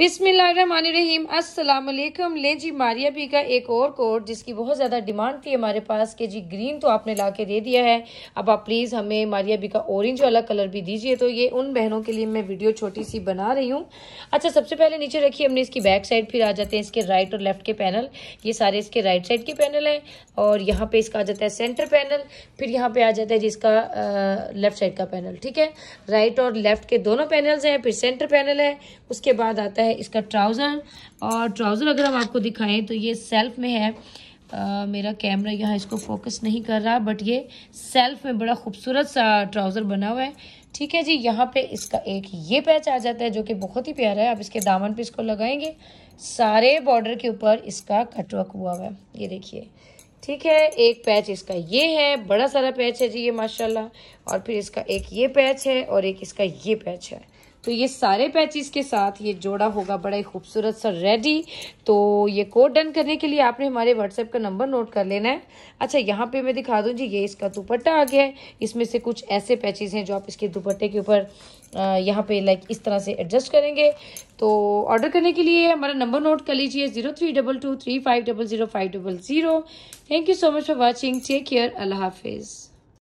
बिस्मिल्लाहिर्रहमानिर्रहीम अस्सलाम वालेकुम ले जी मारिया भी का एक और कोड जिसकी बहुत ज़्यादा डिमांड थी हमारे पास कि जी ग्रीन तो आपने ला के दे दिया है अब आप प्लीज़ हमें मारिया भी का ऑरेंज वाला कलर भी दीजिए तो ये उन बहनों के लिए मैं वीडियो छोटी सी बना रही हूँ अच्छा सबसे पहले नीचे रखिए हमने इसकी बैक साइड फिर आ जाते हैं इसके राइट और लेफ्ट के पैनल ये सारे इसके राइट साइड के पैनल हैं और यहाँ पर इसका आ जाता है सेंटर पैनल फिर यहाँ पर आ जाता है जिसका लेफ्ट साइड का पैनल ठीक है राइट और लेफ्ट के दोनों पैनल्स हैं फिर सेंटर पैनल है उसके बाद आता है सकता है इसका ट्राउज़र और ट्राउज़र अगर हम आपको दिखाएं तो ये सेल्फ में है आ, मेरा कैमरा यहाँ इसको फोकस नहीं कर रहा बट ये सेल्फ में बड़ा खूबसूरत सा ट्राउज़र बना हुआ है ठीक है जी यहाँ पे इसका एक ये पैच आ जाता है जो कि बहुत ही प्यारा है आप इसके दामन पे इसको लगाएंगे सारे बॉर्डर के ऊपर इसका कटवक हुआ हुआ है ये देखिए ठीक है एक पैच इसका ये है बड़ा सारा पैच है जी ये माशाल्लाह और फिर इसका एक ये पैच है और एक इसका ये पैच है तो ये सारे पैचेस के साथ ये जोड़ा होगा बड़ा ही खूबसूरत सा रेडी तो ये कोड डन करने के लिए आपने हमारे व्हाट्सएप का नंबर नोट कर लेना है अच्छा यहाँ पे मैं दिखा दूँ जी ये इसका दुपट्टा आ गया है इसमें से कुछ ऐसे पैचेस हैं जो आप इसके दुपट्टे के ऊपर यहाँ पे लाइक इस तरह से एडजस्ट करेंगे तो ऑर्डर करने के लिए हमारा नंबर नोट कर लीजिए zero three double two three five double zero five double zero thank you so much for watching take care अल्लाह हाफिज़